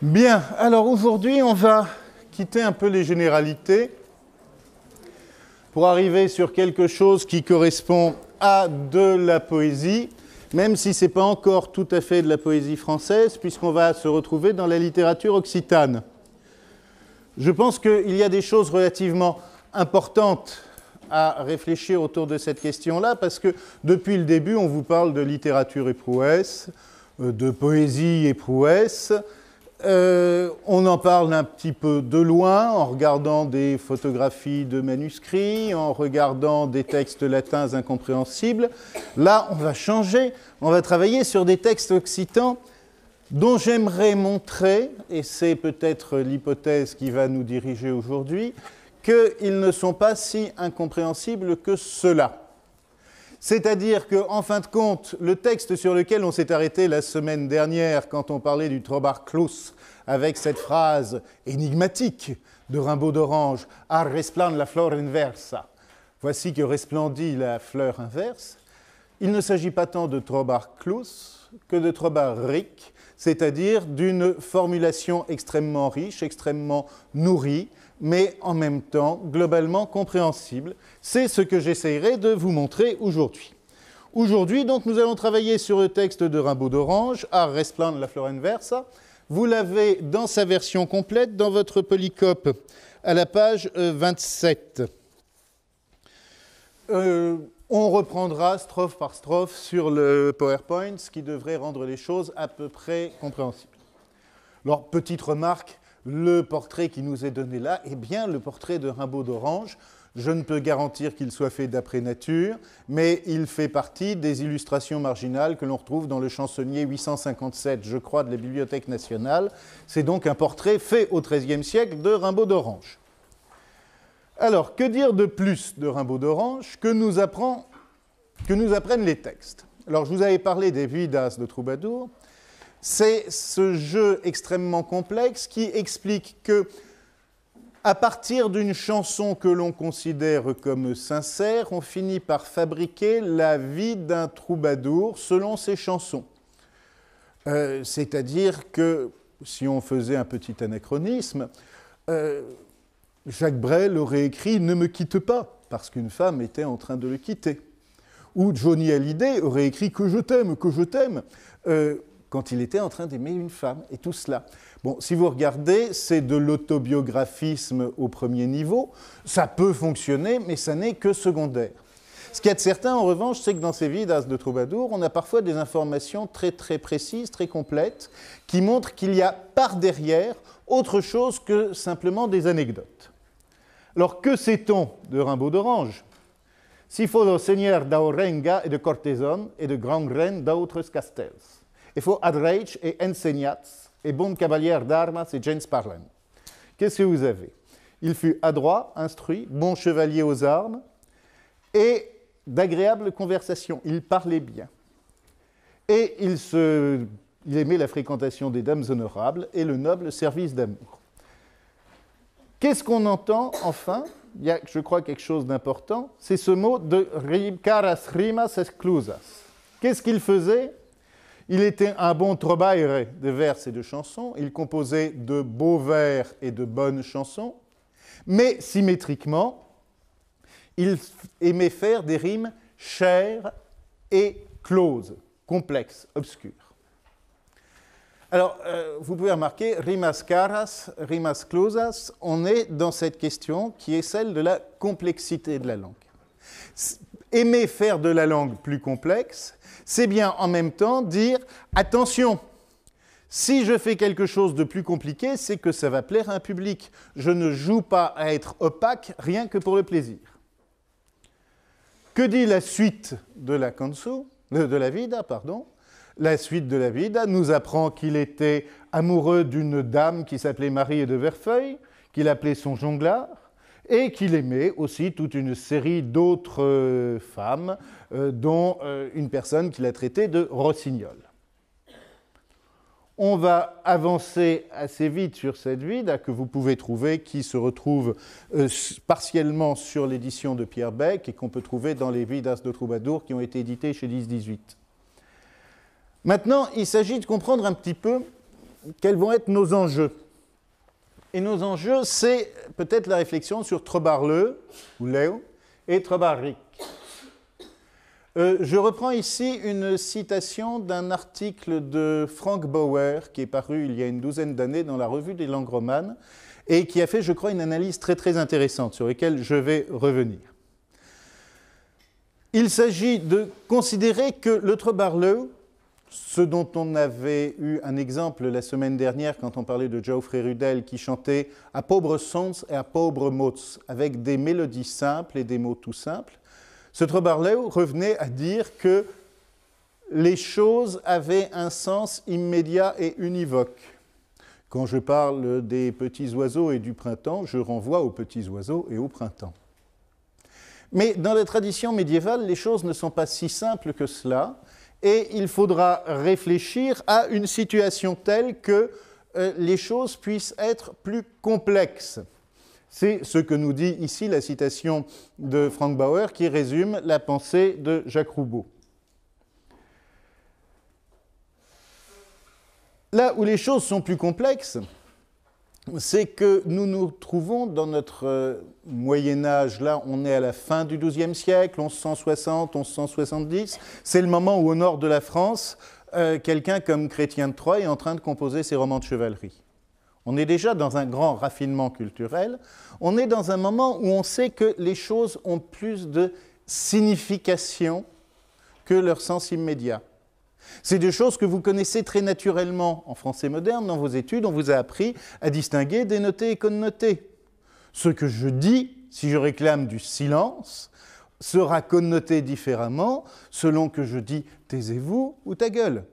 Bien, alors aujourd'hui, on va quitter un peu les généralités pour arriver sur quelque chose qui correspond à de la poésie, même si ce n'est pas encore tout à fait de la poésie française, puisqu'on va se retrouver dans la littérature occitane. Je pense qu'il y a des choses relativement importantes à réfléchir autour de cette question-là, parce que depuis le début, on vous parle de littérature et prouesse, euh, de poésie et prouesse, euh, on en parle un petit peu de loin en regardant des photographies de manuscrits, en regardant des textes latins incompréhensibles. Là, on va changer, on va travailler sur des textes occitans dont j'aimerais montrer, et c'est peut-être l'hypothèse qui va nous diriger aujourd'hui, qu'ils ne sont pas si incompréhensibles que cela. C'est-à-dire qu'en en fin de compte, le texte sur lequel on s'est arrêté la semaine dernière quand on parlait du Trobarclus, avec cette phrase énigmatique de Rimbaud d'Orange, Ar ah, resplande la flore inversa. Voici que resplendit la fleur inverse. Il ne s'agit pas tant de trobar clus que de trobar ric, c'est-à-dire d'une formulation extrêmement riche, extrêmement nourrie, mais en même temps globalement compréhensible. C'est ce que j'essayerai de vous montrer aujourd'hui. Aujourd'hui, donc, nous allons travailler sur le texte de Rimbaud d'Orange, Ar ah, resplande la flore inversa, vous l'avez dans sa version complète dans votre polycope, à la page 27. Euh, euh, on reprendra strophe par strophe sur le PowerPoint, ce qui devrait rendre les choses à peu près compréhensibles. Alors, petite remarque, le portrait qui nous est donné là est bien le portrait de Rimbaud d'Orange, je ne peux garantir qu'il soit fait d'après nature, mais il fait partie des illustrations marginales que l'on retrouve dans le chansonnier 857, je crois, de la Bibliothèque nationale. C'est donc un portrait fait au XIIIe siècle de Rimbaud d'Orange. Alors, que dire de plus de Rimbaud d'Orange que, nous apprennent les textes Alors, je vous avais parlé des vidas de Troubadour. C'est ce jeu extrêmement complexe qui explique que à partir d'une chanson que l'on considère comme sincère, on finit par fabriquer la vie d'un troubadour selon ses chansons. Euh, c'est-à-dire que, si on faisait un petit anachronisme, euh, Jacques Brel aurait écrit Ne me quitte pas, parce qu'une femme était en train de le quitter. Ou Johnny Hallyday aurait écrit Que je t'aime, que je t'aime, euh, quand il était en train d'aimer une femme, et tout cela. Bon, si vous regardez, c'est de l'autobiographisme au premier niveau. Ça peut fonctionner, mais ça n'est que secondaire. Ce qui est de certain, en revanche, c'est que dans ces vidas de troubadours, on a parfois des informations très très précises, très complètes, qui montrent qu'il y a par derrière autre chose que simplement des anecdotes. Alors que sait-on de Rimbaud d'Orange S'il faut seigneur d'Aurenga et de Cortezon et de Grand Reine d'autres castels. Il faut et enseignats et bon cavalier d'armes et James Parlen. Qu'est-ce que vous avez Il fut adroit, instruit, bon chevalier aux armes, et d'agréables conversation Il parlait bien. Et il, il aimait la fréquentation des dames honorables et le noble service d'amour. Qu'est-ce qu'on entend enfin Il y a, je crois, quelque chose d'important. C'est ce mot de caras rimas exclusas. Qu'est-ce qu'il faisait il était un bon travailleur de vers et de chansons, il composait de beaux vers et de bonnes chansons, mais symétriquement, il aimait faire des rimes chères et closes, complexes, obscures. Alors, euh, vous pouvez remarquer, rimas caras, rimas closas, on est dans cette question qui est celle de la complexité de la langue aimer faire de la langue plus complexe, c'est bien en même temps dire attention, si je fais quelque chose de plus compliqué, c'est que ça va plaire à un public. Je ne joue pas à être opaque rien que pour le plaisir. Que dit la suite de la euh, de la vida, pardon La suite de la vida nous apprend qu'il était amoureux d'une dame qui s'appelait Marie de Verfeuille, qu'il appelait son jonglard, et qu'il aimait aussi toute une série d'autres euh, femmes, euh, dont euh, une personne qu'il a traitée de rossignol. On va avancer assez vite sur cette vide que vous pouvez trouver, qui se retrouve partiellement sur l'édition de Pierre Beck et qu'on peut trouver dans les vidas de Troubadour qui ont été éditées chez 10-18. Maintenant, il s'agit de comprendre un petit peu quels vont être nos enjeux et nos enjeux, c'est peut-être la réflexion sur Trobarleu, ou Léo, et Trobarric. Euh, je reprends ici une citation d'un article de Frank Bauer qui est paru il y a une douzaine d'années dans la revue des langues romanes et qui a fait, je crois, une analyse très très intéressante sur laquelle je vais revenir. Il s'agit de considérer que le Trobarleu ce dont on avait eu un exemple la semaine dernière quand on parlait de Geoffrey Rudel qui chantait à pauvre sens et à pauvre mots, avec des mélodies simples et des mots tout simples, ce Trobarleu revenait à dire que les choses avaient un sens immédiat et univoque. Quand je parle des petits oiseaux et du printemps, je renvoie aux petits oiseaux et au printemps. Mais dans la tradition médiévale, les choses ne sont pas si simples que cela, et il faudra réfléchir à une situation telle que euh, les choses puissent être plus complexes. C'est ce que nous dit ici la citation de Frank Bauer qui résume la pensée de Jacques Roubaud. Là où les choses sont plus complexes, c'est que nous nous trouvons dans notre euh, Moyen Âge, là on est à la fin du XIIe siècle, 1160, 1170, c'est le moment où au nord de la France, euh, quelqu'un comme Chrétien de Troyes est en train de composer ses romans de chevalerie. On est déjà dans un grand raffinement culturel, on est dans un moment où on sait que les choses ont plus de signification que leur sens immédiat. C'est des choses que vous connaissez très naturellement en français moderne. Dans vos études, on vous a appris à distinguer dénoter et connoter. Ce que je dis, si je réclame du silence, sera connoté différemment selon que je dis taisez-vous ou ta gueule.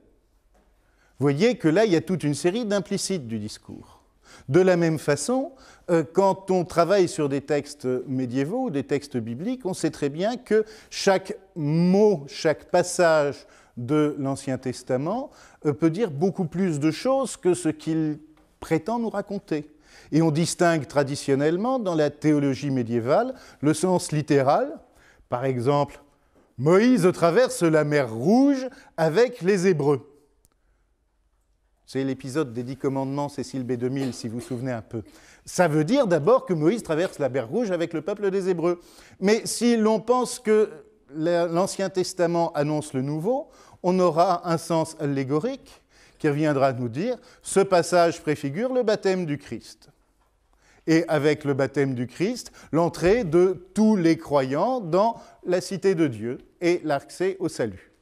Voyez que là, il y a toute une série d'implicites du discours. De la même façon, euh, quand on travaille sur des textes médiévaux ou des textes bibliques, on sait très bien que chaque mot, chaque passage de l'Ancien Testament euh, peut dire beaucoup plus de choses que ce qu'il prétend nous raconter. Et on distingue traditionnellement dans la théologie médiévale le sens littéral, par exemple, Moïse traverse la mer Rouge avec les Hébreux. C'est l'épisode des Dix Commandements, Cécile B2000, si vous vous souvenez un peu. Ça veut dire d'abord que Moïse traverse la mer Rouge avec le peuple des Hébreux. Mais si l'on pense que l'Ancien Testament annonce le Nouveau, on aura un sens allégorique qui reviendra nous dire ce passage préfigure le baptême du Christ. Et avec le baptême du Christ, l'entrée de tous les croyants dans la cité de Dieu et l'accès au salut.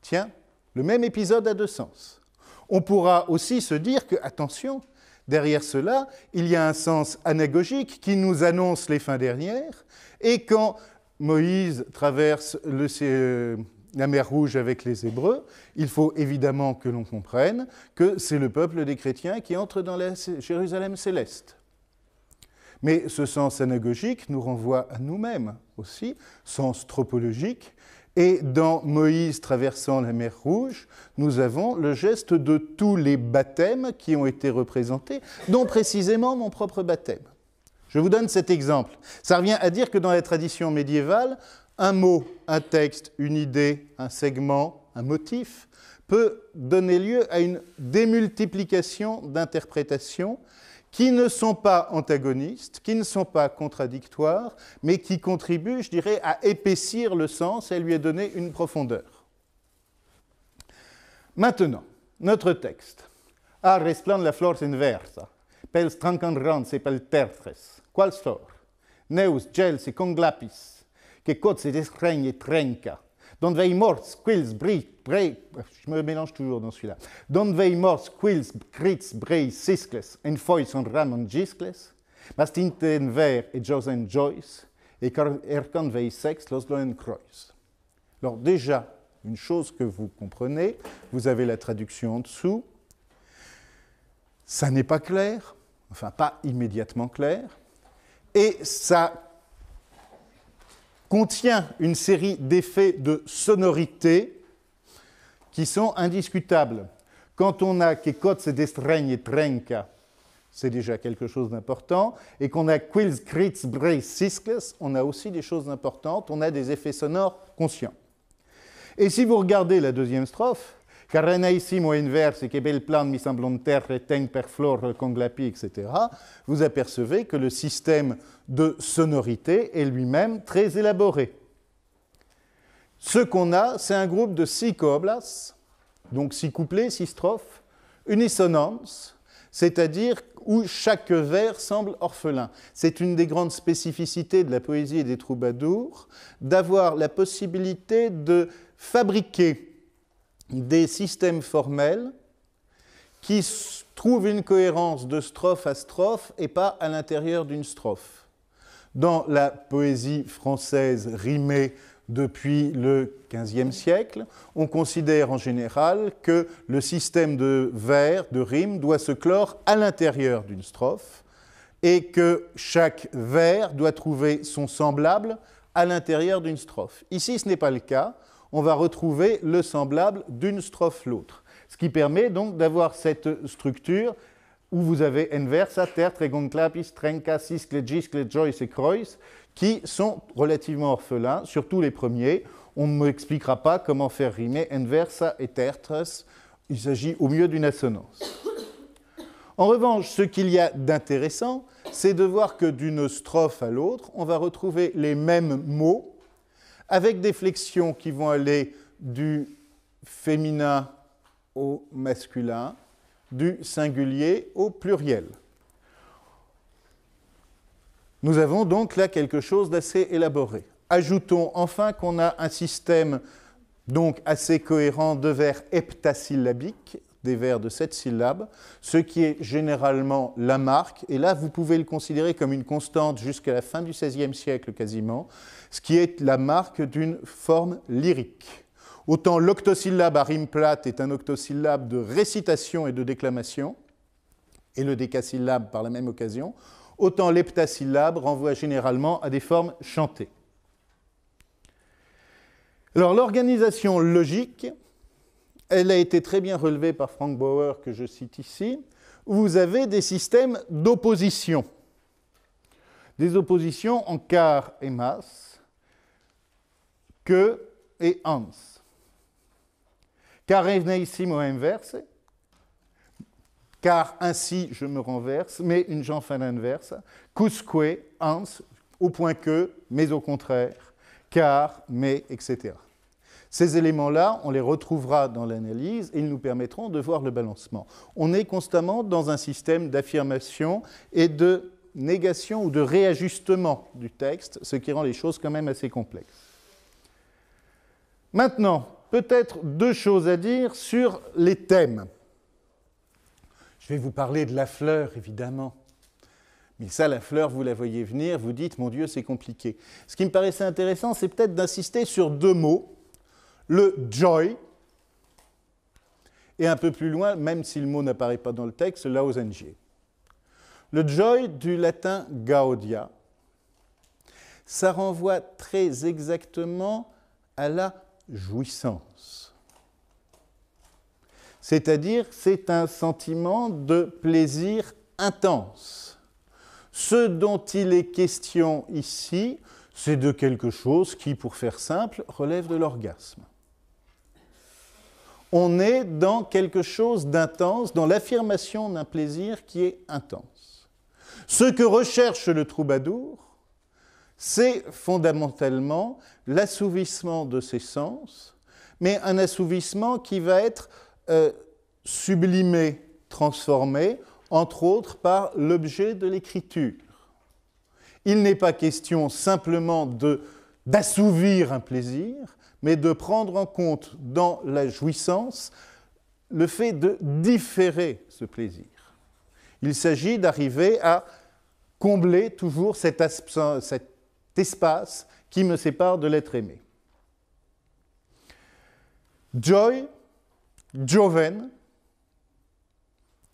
Tiens, le même épisode a deux sens. On pourra aussi se dire que, attention, derrière cela, il y a un sens anagogique qui nous annonce les fins dernières, et quand Moïse traverse le, euh, la mer Rouge avec les Hébreux, il faut évidemment que l'on comprenne que c'est le peuple des chrétiens qui entre dans la Jérusalem céleste. Mais ce sens anagogique nous renvoie à nous-mêmes aussi, sens tropologique, et dans Moïse traversant la mer Rouge, nous avons le geste de tous les baptêmes qui ont été représentés, dont précisément mon propre baptême. Je vous donne cet exemple. Ça revient à dire que dans la tradition médiévale, un mot, un texte, une idée, un segment, un motif peut donner lieu à une démultiplication d'interprétations qui ne sont pas antagonistes, qui ne sont pas contradictoires, mais qui contribuent, je dirais, à épaissir le sens et lui donner une profondeur. Maintenant, notre texte. Ah, la flor inversa, pels et tertres, neus gels e conglapis, che cozze d'escraigne et trenca. Don't they morts, quills, brie, bray, je me mélange toujours dans celui-là. Don't they morts, quills, crits, bray, siscles, and foils on ram on giscles, mast inten ver et josen joyce, et ercan vei sex, los loen croix. Alors déjà, une chose que vous comprenez, vous avez la traduction en dessous, ça n'est pas clair, enfin pas immédiatement clair, et ça contient une série d'effets de sonorité qui sont indiscutables. Quand on a que cotes des et trenca, c'est déjà quelque chose d'important, et qu'on a quills, crits, bris, on a aussi des choses importantes, on a des effets sonores conscients. Et si vous regardez la deuxième strophe, ici moi inverse, que belle plan mi semblant de terre, retengue, perflore, conglapi, etc., vous apercevez que le système de sonorité est lui-même très élaboré. Ce qu'on a, c'est un groupe de six coblas, donc six couplets, six strophes, unissonance, c'est-à-dire où chaque vers semble orphelin. C'est une des grandes spécificités de la poésie et des troubadours, d'avoir la possibilité de fabriquer des systèmes formels qui trouvent une cohérence de strophe à strophe et pas à l'intérieur d'une strophe. Dans la poésie française rimée depuis le XVe siècle, on considère en général que le système de vers, de rimes, doit se clore à l'intérieur d'une strophe et que chaque vers doit trouver son semblable à l'intérieur d'une strophe. Ici, ce n'est pas le cas on va retrouver le semblable d'une strophe l'autre. Ce qui permet donc d'avoir cette structure où vous avez inversa, tertre, gonclapis, trenca, ciscle, giscle, joyce et croix, qui sont relativement orphelins, surtout les premiers. On ne m'expliquera pas comment faire rimer inversa et tertres. Il s'agit au mieux d'une assonance. En revanche, ce qu'il y a d'intéressant, c'est de voir que d'une strophe à l'autre, on va retrouver les mêmes mots avec des flexions qui vont aller du féminin au masculin, du singulier au pluriel. Nous avons donc là quelque chose d'assez élaboré. Ajoutons enfin qu'on a un système donc assez cohérent de vers heptasyllabiques, des vers de sept syllabes, ce qui est généralement la marque, et là vous pouvez le considérer comme une constante jusqu'à la fin du XVIe siècle quasiment, ce qui est la marque d'une forme lyrique. Autant l'octosyllabe à rime plate est un octosyllabe de récitation et de déclamation, et le décasyllabe par la même occasion, autant l'heptasyllabe renvoie généralement à des formes chantées. Alors l'organisation logique elle a été très bien relevée par Frank Bauer, que je cite ici, où vous avez des systèmes d'opposition. Des oppositions en car » et masse, que et ans ».« Car ici moi inverse, car ainsi je me renverse, mais une jambe à l'inverse, cousque, ans » au point que, mais au contraire, car, mais, etc. Ces éléments-là, on les retrouvera dans l'analyse et ils nous permettront de voir le balancement. On est constamment dans un système d'affirmation et de négation ou de réajustement du texte, ce qui rend les choses quand même assez complexes. Maintenant, peut-être deux choses à dire sur les thèmes. Je vais vous parler de la fleur, évidemment. Mais ça, la fleur, vous la voyez venir, vous dites, mon Dieu, c'est compliqué. Ce qui me paraissait intéressant, c'est peut-être d'insister sur deux mots le joy, et un peu plus loin, même si le mot n'apparaît pas dans le texte, NG. Le joy du latin gaudia, ça renvoie très exactement à la jouissance. C'est-à-dire, c'est un sentiment de plaisir intense. Ce dont il est question ici, c'est de quelque chose qui, pour faire simple, relève de l'orgasme on est dans quelque chose d'intense, dans l'affirmation d'un plaisir qui est intense. Ce que recherche le troubadour, c'est fondamentalement l'assouvissement de ses sens, mais un assouvissement qui va être euh, sublimé, transformé, entre autres par l'objet de l'écriture. Il n'est pas question simplement d'assouvir un plaisir, mais de prendre en compte dans la jouissance le fait de différer ce plaisir. Il s'agit d'arriver à combler toujours cet, espace qui me sépare de l'être aimé. Joy, Joven,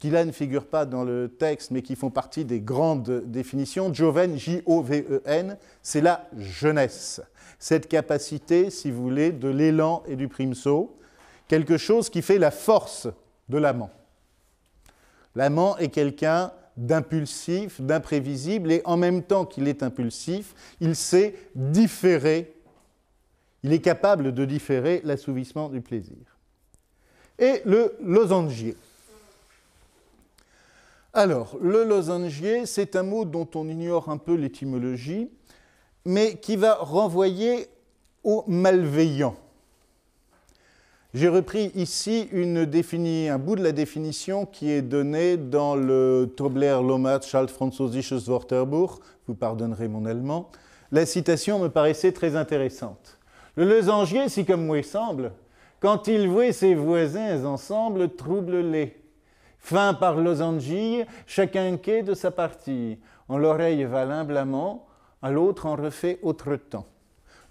qui là ne figurent pas dans le texte, mais qui font partie des grandes définitions. Joven, J-O-V-E-N, c'est la jeunesse. Cette capacité, si vous voulez, de l'élan et du primso, quelque chose qui fait la force de l'amant. L'amant est quelqu'un d'impulsif, d'imprévisible, et en même temps qu'il est impulsif, il sait différer, il est capable de différer l'assouvissement du plaisir. Et le losangier alors, le losangier, c'est un mot dont on ignore un peu l'étymologie, mais qui va renvoyer au malveillant. J'ai repris ici une un bout de la définition qui est donnée dans le Tobler Lomat Charles Franzosisches Wörterbuch. Vous pardonnerez mon allemand. La citation me paraissait très intéressante. Le losangier, si comme moi semble, quand il voit ses voisins ensemble, trouble-les. Fin par losangier, chacun quai de sa partie. En l'oreille va blâment, à l'autre en refait autre temps.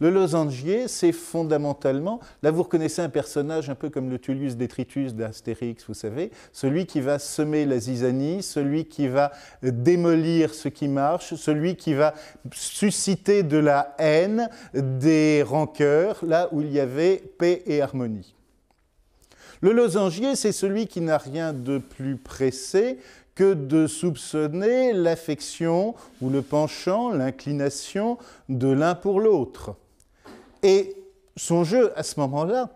Le losangier, c'est fondamentalement, là vous reconnaissez un personnage un peu comme le Tullius Détritus d'Astérix, vous savez, celui qui va semer la zizanie, celui qui va démolir ce qui marche, celui qui va susciter de la haine, des rancœurs, là où il y avait paix et harmonie. Le losangier, c'est celui qui n'a rien de plus pressé que de soupçonner l'affection ou le penchant, l'inclination de l'un pour l'autre. Et son jeu, à ce moment-là,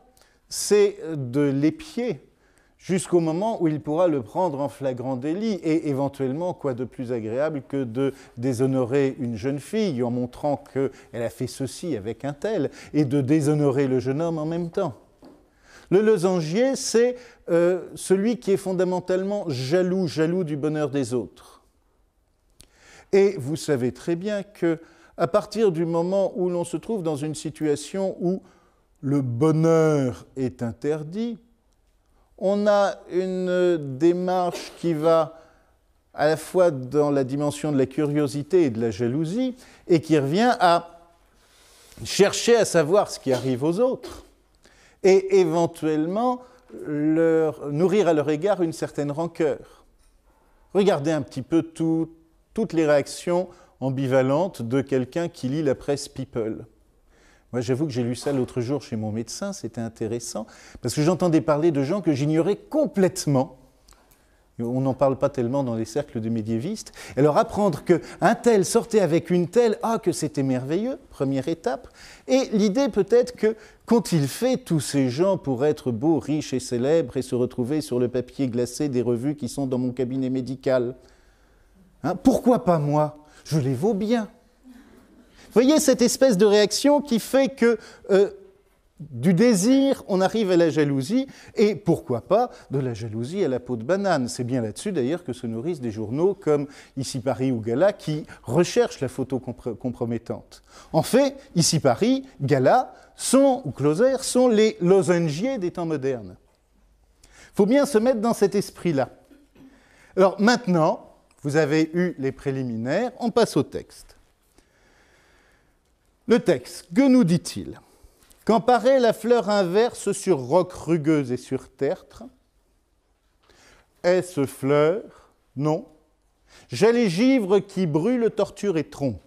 c'est de l'épier jusqu'au moment où il pourra le prendre en flagrant délit. Et éventuellement, quoi de plus agréable que de déshonorer une jeune fille en montrant qu'elle a fait ceci avec un tel, et de déshonorer le jeune homme en même temps le losangier, c'est euh, celui qui est fondamentalement jaloux, jaloux du bonheur des autres. Et vous savez très bien que à partir du moment où l'on se trouve dans une situation où le bonheur est interdit, on a une démarche qui va à la fois dans la dimension de la curiosité et de la jalousie, et qui revient à chercher à savoir ce qui arrive aux autres et éventuellement leur, nourrir à leur égard une certaine rancœur. Regardez un petit peu toutes les réactions ambivalentes de quelqu'un qui lit la presse People. Moi, j'avoue que j'ai lu ça l'autre jour chez mon médecin, c'était intéressant, parce que j'entendais parler de gens que j'ignorais complètement, on n'en parle pas tellement dans les cercles de médiévistes. Alors leur apprendre qu'un tel sortait avec une telle, ah, que c'était merveilleux, première étape. Et l'idée peut-être que quand il fait tous ces gens pour être beaux, riches et célèbres et se retrouver sur le papier glacé des revues qui sont dans mon cabinet médical hein, Pourquoi pas moi Je les vaux bien. Vous voyez cette espèce de réaction qui fait que euh, du désir, on arrive à la jalousie, et pourquoi pas de la jalousie à la peau de banane. C'est bien là-dessus d'ailleurs que se nourrissent des journaux comme Ici Paris ou Gala qui recherchent la photo compromettante. En fait, Ici Paris, Gala sont, ou Closer, sont les losangiers des temps modernes. Il faut bien se mettre dans cet esprit-là. Alors maintenant, vous avez eu les préliminaires, on passe au texte. Le texte, que nous dit-il quand paraît la fleur inverse sur roc rugueuse et sur tertre, est-ce fleur Non. J'ai les givres qui brûlent, torture et tronquent.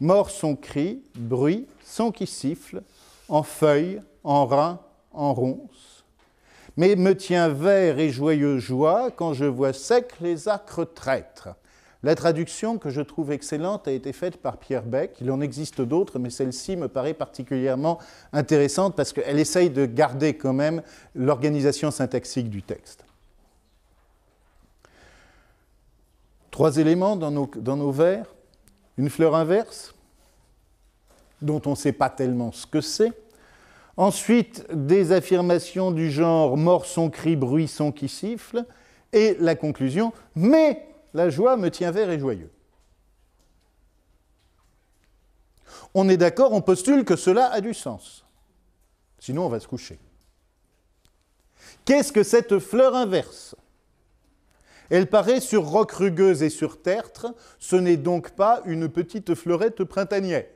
Mort son cri, bruit, son qui siffle, en feuilles, en reins, en ronces. Mais me tient vert et joyeux joie quand je vois sec les acres traîtres. La traduction que je trouve excellente a été faite par Pierre Beck. Il en existe d'autres, mais celle-ci me paraît particulièrement intéressante parce qu'elle essaye de garder quand même l'organisation syntaxique du texte. Trois éléments dans nos, vers. Une fleur inverse, dont on ne sait pas tellement ce que c'est. Ensuite, des affirmations du genre mort son cri, bruit son qui siffle. Et la conclusion, mais la joie me tient vert et joyeux. On est d'accord, on postule que cela a du sens. Sinon, on va se coucher. Qu'est-ce que cette fleur inverse Elle paraît sur roc rugueuse et sur tertre, ce n'est donc pas une petite fleurette printanière.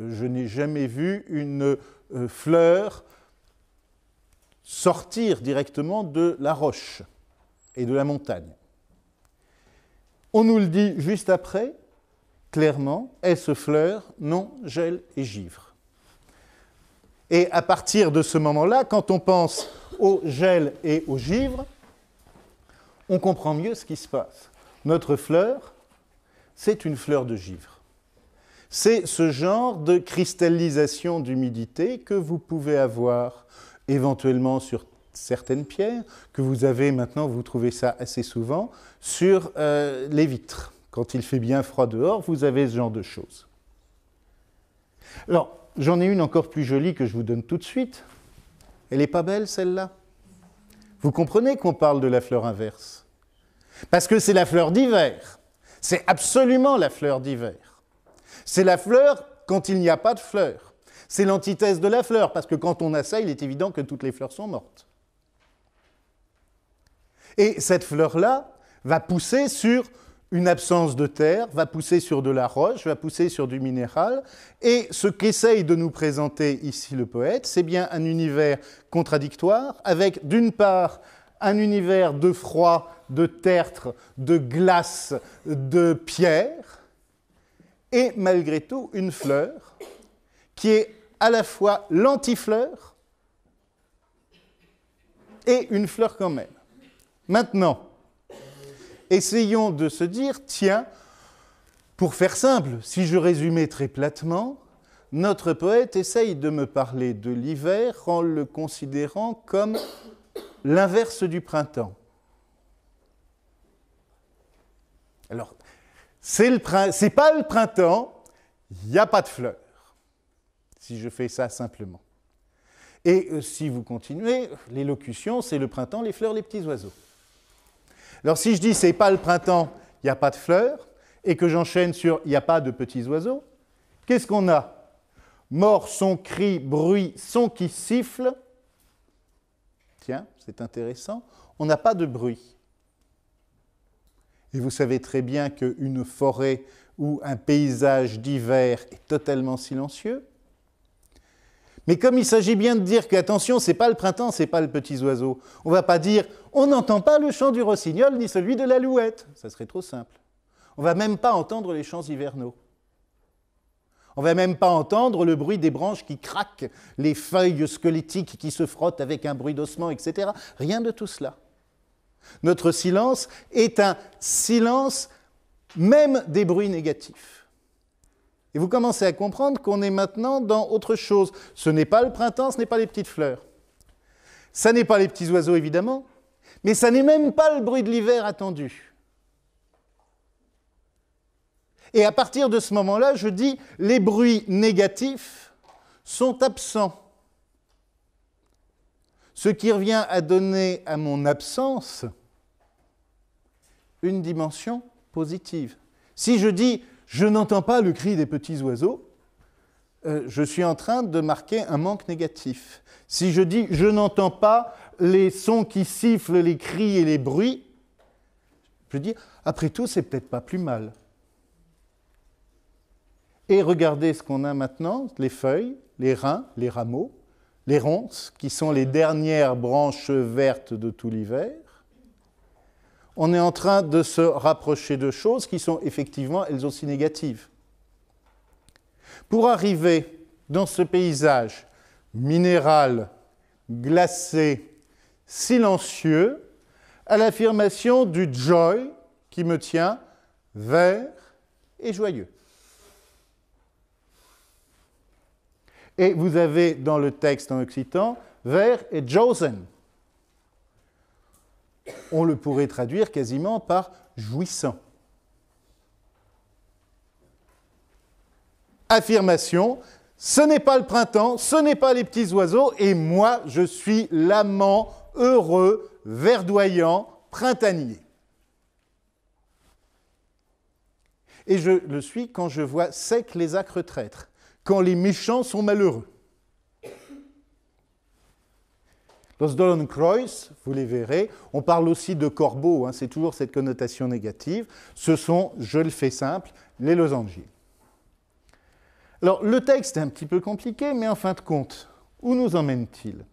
Je n'ai jamais vu une euh, fleur sortir directement de la roche et de la montagne. On nous le dit juste après, clairement, est-ce fleur, non gel et givre. Et à partir de ce moment-là, quand on pense au gel et au givre, on comprend mieux ce qui se passe. Notre fleur, c'est une fleur de givre. C'est ce genre de cristallisation d'humidité que vous pouvez avoir éventuellement sur certaines pierres, que vous avez maintenant, vous trouvez ça assez souvent, sur euh, les vitres. Quand il fait bien froid dehors, vous avez ce genre de choses. Alors, j'en ai une encore plus jolie que je vous donne tout de suite. Elle n'est pas belle, celle-là Vous comprenez qu'on parle de la fleur inverse Parce que c'est la fleur d'hiver. C'est absolument la fleur d'hiver. C'est la fleur quand il n'y a pas de fleurs. C'est l'antithèse de la fleur, parce que quand on a ça, il est évident que toutes les fleurs sont mortes. Et cette fleur-là va pousser sur une absence de terre, va pousser sur de la roche, va pousser sur du minéral. Et ce qu'essaye de nous présenter ici le poète, c'est bien un univers contradictoire, avec d'une part un univers de froid, de tertre, de glace, de pierre, et malgré tout une fleur qui est à la fois l'antifleur et une fleur quand même. Maintenant, essayons de se dire, tiens, pour faire simple, si je résumais très platement, notre poète essaye de me parler de l'hiver en le considérant comme l'inverse du printemps. Alors, c'est n'est pas le printemps, il n'y a pas de fleurs, si je fais ça simplement. Et euh, si vous continuez, l'élocution, c'est le printemps, les fleurs, les petits oiseaux. Alors si je dis c'est pas le printemps, il n'y a pas de fleurs, et que j'enchaîne sur il n'y a pas de petits oiseaux, qu'est-ce qu'on a Mort, son cri, bruit, son qui siffle. Tiens, c'est intéressant, on n'a pas de bruit. Et vous savez très bien qu'une forêt ou un paysage d'hiver est totalement silencieux, mais comme il s'agit bien de dire qu'attention, n'est pas le printemps, ce n'est pas le petit oiseau, on va pas dire on n'entend pas le chant du rossignol ni celui de l'alouette, ça serait trop simple. On va même pas entendre les chants hivernaux. On va même pas entendre le bruit des branches qui craquent, les feuilles squelettiques qui se frottent avec un bruit d'ossement, etc. Rien de tout cela. Notre silence est un silence même des bruits négatifs. Et vous commencez à comprendre qu'on est maintenant dans autre chose. Ce n'est pas le printemps, ce n'est pas les petites fleurs. Ça n'est pas les petits oiseaux, évidemment, mais ça n'est même pas le bruit de l'hiver attendu. Et à partir de ce moment-là, je dis, les bruits négatifs sont absents. Ce qui revient à donner à mon absence une dimension positive. Si je dis je n'entends pas le cri des petits oiseaux, euh, je suis en train de marquer un manque négatif. Si je dis je n'entends pas les sons qui sifflent, les cris et les bruits, je dis après tout, c'est peut-être pas plus mal. Et regardez ce qu'on a maintenant les feuilles, les reins, les rameaux, les ronces, qui sont les dernières branches vertes de tout l'hiver on est en train de se rapprocher de choses qui sont effectivement elles aussi négatives. Pour arriver dans ce paysage minéral, glacé, silencieux, à l'affirmation du joy qui me tient vert et joyeux. Et vous avez dans le texte en occitan vert et josen on le pourrait traduire quasiment par jouissant. Affirmation, ce n'est pas le printemps, ce n'est pas les petits oiseaux, et moi je suis l'amant heureux, verdoyant, printanier. Et je le suis quand je vois sec les acres traîtres, quand les méchants sont malheureux. Dans Croyce, vous les verrez, on parle aussi de corbeau, hein, c'est toujours cette connotation négative. Ce sont, je le fais simple, les losangiers. Alors, le texte est un petit peu compliqué, mais en fin de compte, où nous emmène-t-il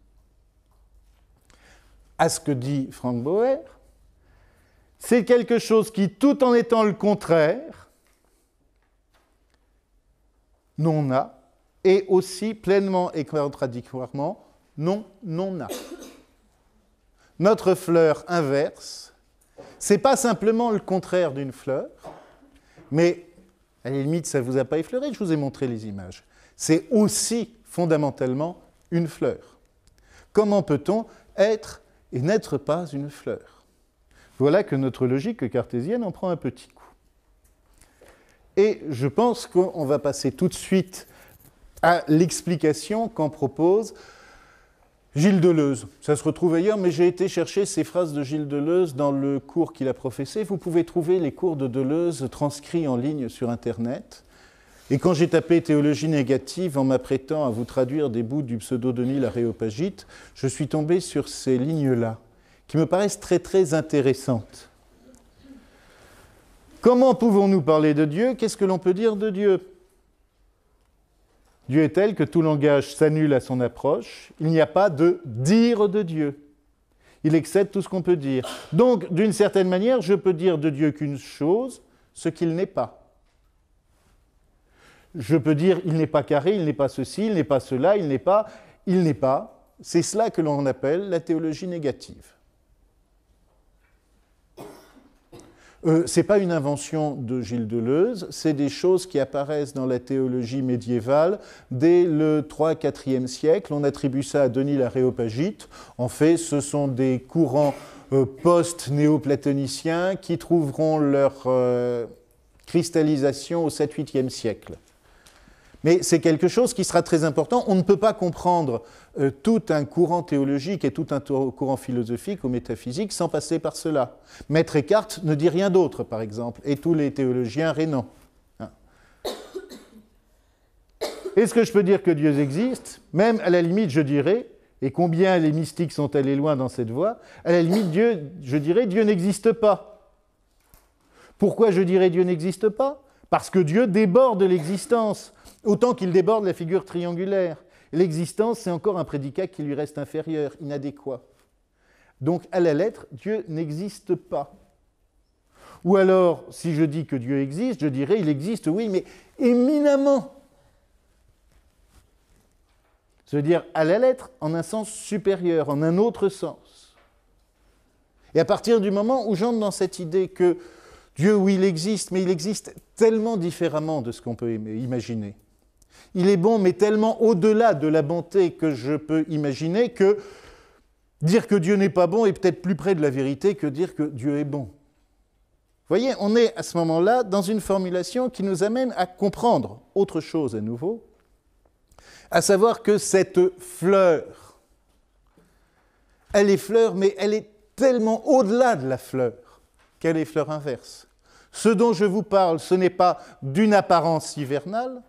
À ce que dit Frank Bauer, c'est quelque chose qui, tout en étant le contraire, non a, et aussi pleinement et contradictoirement, non, non a. Notre fleur inverse, c'est pas simplement le contraire d'une fleur, mais à la limite, ça ne vous a pas effleuré, je vous ai montré les images. C'est aussi fondamentalement une fleur. Comment peut-on être et n'être pas une fleur Voilà que notre logique cartésienne en prend un petit coup. Et je pense qu'on va passer tout de suite à l'explication qu'en propose Gilles Deleuze, ça se retrouve ailleurs, mais j'ai été chercher ces phrases de Gilles Deleuze dans le cours qu'il a professé. Vous pouvez trouver les cours de Deleuze transcrits en ligne sur Internet. Et quand j'ai tapé théologie négative en m'apprêtant à vous traduire des bouts du pseudo-Denis Réopagite, je suis tombé sur ces lignes-là, qui me paraissent très très intéressantes. Comment pouvons-nous parler de Dieu Qu'est-ce que l'on peut dire de Dieu Dieu est tel que tout langage s'annule à son approche. Il n'y a pas de dire de Dieu. Il excède tout ce qu'on peut dire. Donc, d'une certaine manière, je peux dire de Dieu qu'une chose, ce qu'il n'est pas. Je peux dire il n'est pas carré, il n'est pas ceci, il n'est pas cela, il n'est pas, il n'est pas. C'est cela que l'on appelle la théologie négative. Euh, ce n'est pas une invention de Gilles Deleuze, c'est des choses qui apparaissent dans la théologie médiévale dès le 3-4e siècle. On attribue ça à Denis Réopagite. En fait, ce sont des courants euh, post-néoplatoniciens qui trouveront leur euh, cristallisation au 7-8e siècle. Mais c'est quelque chose qui sera très important. On ne peut pas comprendre euh, tout un courant théologique et tout un courant philosophique ou métaphysique sans passer par cela. Maître Eckhart ne dit rien d'autre, par exemple, et tous les théologiens rénants. Hein. Est-ce que je peux dire que Dieu existe Même à la limite, je dirais, et combien les mystiques sont allés loin dans cette voie, à la limite, Dieu, je dirais, Dieu n'existe pas. Pourquoi je dirais Dieu n'existe pas Parce que Dieu déborde l'existence, autant qu'il déborde la figure triangulaire. L'existence, c'est encore un prédicat qui lui reste inférieur, inadéquat. Donc, à la lettre, Dieu n'existe pas. Ou alors, si je dis que Dieu existe, je dirais il existe, oui, mais éminemment. C'est-à-dire à la lettre, en un sens supérieur, en un autre sens. Et à partir du moment où j'entre dans cette idée que Dieu, oui, il existe, mais il existe tellement différemment de ce qu'on peut imaginer, il est bon, mais tellement au-delà de la bonté que je peux imaginer que dire que Dieu n'est pas bon est peut-être plus près de la vérité que dire que Dieu est bon. voyez, on est à ce moment-là dans une formulation qui nous amène à comprendre autre chose à nouveau, à savoir que cette fleur, elle est fleur, mais elle est tellement au-delà de la fleur qu'elle est fleur inverse. Ce dont je vous parle, ce n'est pas d'une apparence hivernale,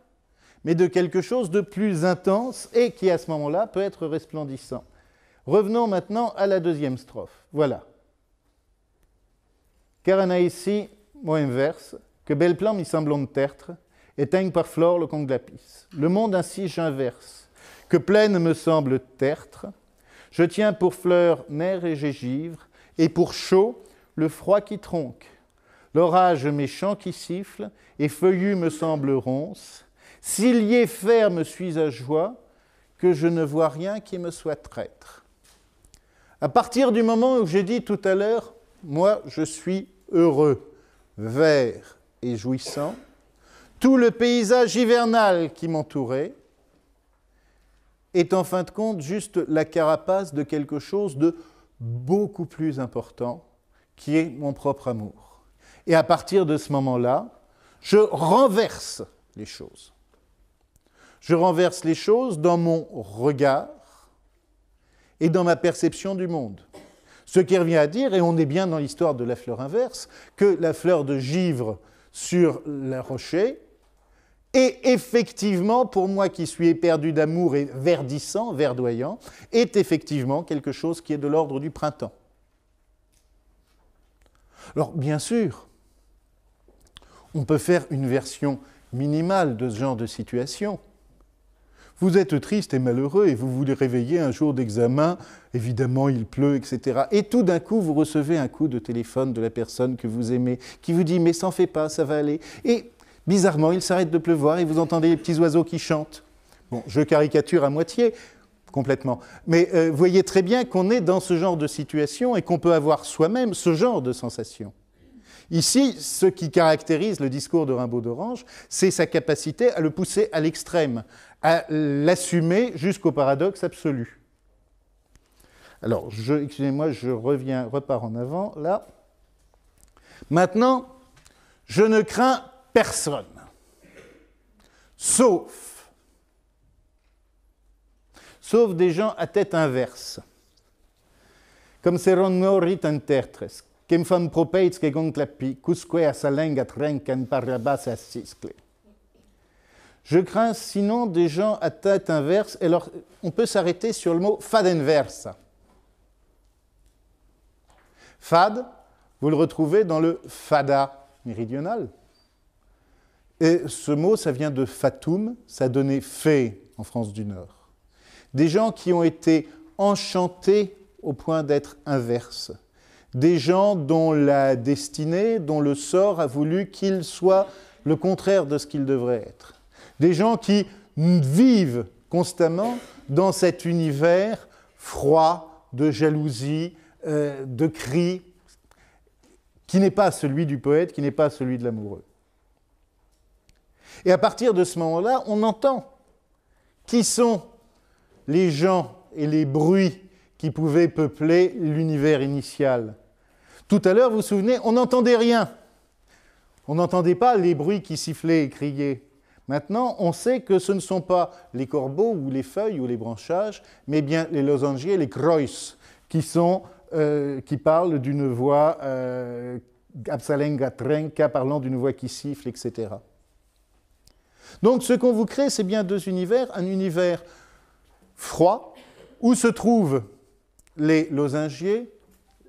mais de quelque chose de plus intense et qui, à ce moment-là, peut être resplendissant. Revenons maintenant à la deuxième strophe. Voilà. Car on a ici, moi inverse, que bel plan me semble tertre, éteigne par flore le conglapis. Le monde ainsi j'inverse, que pleine me semble tertre, je tiens pour fleur nerfs et gégivre, et pour chaud le froid qui tronque. L'orage méchant qui siffle, et feuillus me semble ronce, s'il y est ferme, suis à joie, que je ne vois rien qui me soit traître. À partir du moment où j'ai dit tout à l'heure, moi je suis heureux, vert et jouissant, tout le paysage hivernal qui m'entourait est en fin de compte juste la carapace de quelque chose de beaucoup plus important, qui est mon propre amour. Et à partir de ce moment-là, je renverse les choses. Je renverse les choses dans mon regard et dans ma perception du monde. Ce qui revient à dire, et on est bien dans l'histoire de la fleur inverse, que la fleur de givre sur le rocher est effectivement, pour moi qui suis éperdu d'amour et verdissant, verdoyant, est effectivement quelque chose qui est de l'ordre du printemps. Alors, bien sûr, on peut faire une version minimale de ce genre de situation vous êtes triste et malheureux et vous vous réveillez un jour d'examen, évidemment il pleut, etc. Et tout d'un coup, vous recevez un coup de téléphone de la personne que vous aimez qui vous dit Mais s'en fait pas, ça va aller. Et bizarrement, il s'arrête de pleuvoir et vous entendez les petits oiseaux qui chantent. Bon, je caricature à moitié, complètement. Mais euh, voyez très bien qu'on est dans ce genre de situation et qu'on peut avoir soi-même ce genre de sensation. Ici, ce qui caractérise le discours de Rimbaud d'Orange, c'est sa capacité à le pousser à l'extrême, à l'assumer jusqu'au paradoxe absolu. Alors, excusez-moi, je reviens, repars en avant, là. Maintenant, je ne crains personne, sauf, sauf des gens à tête inverse, comme Seronori Tantertresk. Je crains sinon des gens à tête inverse, et alors on peut s'arrêter sur le mot fad-inverse. Fad, vous le retrouvez dans le fada méridional. Et ce mot, ça vient de fatum, ça donnait fée en France du Nord. Des gens qui ont été enchantés au point d'être inverses des gens dont la destinée, dont le sort a voulu qu'ils soient le contraire de ce qu'ils devraient être. Des gens qui vivent constamment dans cet univers froid de jalousie, euh, de cris, qui n'est pas celui du poète, qui n'est pas celui de l'amoureux. Et à partir de ce moment-là, on entend qui sont les gens et les bruits qui pouvait peupler l'univers initial. Tout à l'heure, vous vous souvenez, on n'entendait rien. On n'entendait pas les bruits qui sifflaient et criaient. Maintenant, on sait que ce ne sont pas les corbeaux ou les feuilles ou les branchages, mais bien les losangiers, les croix, euh, qui, parlent d'une voix euh, trenka, parlant d'une voix qui siffle, etc. Donc ce qu'on vous crée, c'est bien deux univers, un univers froid, où se trouve les losingiers,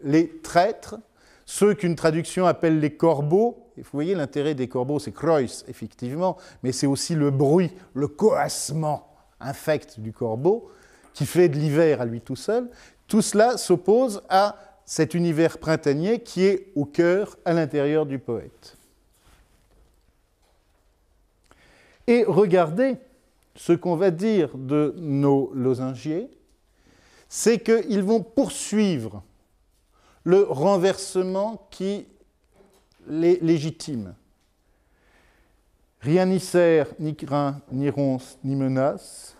les traîtres, ceux qu'une traduction appelle les corbeaux. Et vous voyez, l'intérêt des corbeaux, c'est Kreuz, effectivement, mais c'est aussi le bruit, le coassement infect du corbeau, qui fait de l'hiver à lui tout seul. Tout cela s'oppose à cet univers printanier qui est au cœur, à l'intérieur du poète. Et regardez ce qu'on va dire de nos losingiers c'est qu'ils vont poursuivre le renversement qui les légitime. Rien n'y sert, ni craint, ni ronce, ni menace.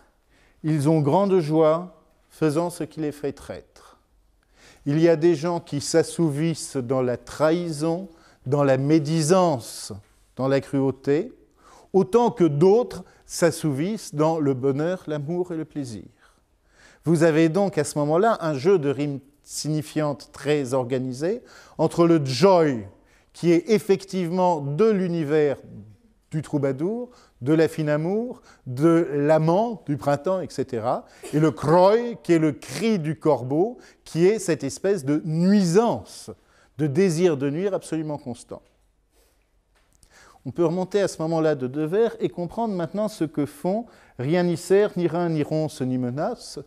Ils ont grande joie faisant ce qui les fait traître. Il y a des gens qui s'assouvissent dans la trahison, dans la médisance, dans la cruauté, autant que d'autres s'assouvissent dans le bonheur, l'amour et le plaisir. Vous avez donc à ce moment-là un jeu de rimes signifiantes très organisé entre le joy, qui est effectivement de l'univers du troubadour, de la fine amour, de l'amant du printemps, etc. Et le croy, qui est le cri du corbeau, qui est cette espèce de nuisance, de désir de nuire absolument constant. On peut remonter à ce moment-là de deux et comprendre maintenant ce que font rien ni sert, ni rein, ni ronce, ni menace,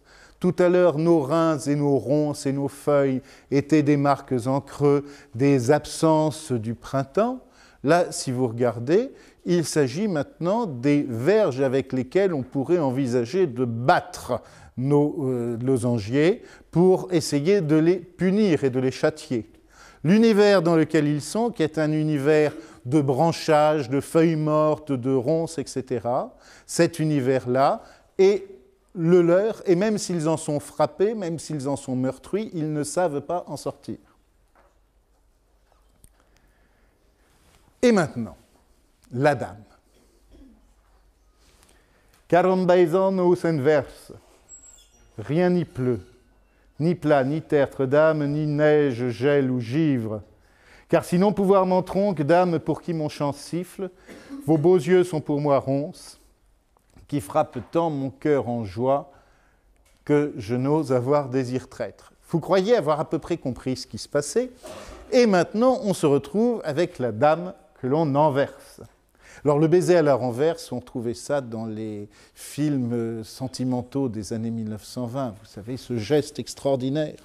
tout à l'heure, nos reins et nos ronces et nos feuilles étaient des marques en creux, des absences du printemps. Là, si vous regardez, il s'agit maintenant des verges avec lesquelles on pourrait envisager de battre nos losangiers euh, pour essayer de les punir et de les châtier. L'univers dans lequel ils sont, qui est un univers de branchages, de feuilles mortes, de ronces, etc., cet univers-là est le leur, et même s'ils en sont frappés, même s'ils en sont meurtris, ils ne savent pas en sortir. Et maintenant, la dame. Carambaison nos verse. Rien n'y pleut, ni plat, ni tertre, dame, ni neige, gel ou givre. Car sinon pouvoir m'en tronque, dame pour qui mon chant siffle, vos beaux yeux sont pour moi ronces, qui frappe tant mon cœur en joie que je n'ose avoir désir traître. Vous croyez avoir à peu près compris ce qui se passait, et maintenant on se retrouve avec la dame que l'on enverse. Alors le baiser à la renverse, on trouvait ça dans les films sentimentaux des années 1920, vous savez, ce geste extraordinaire.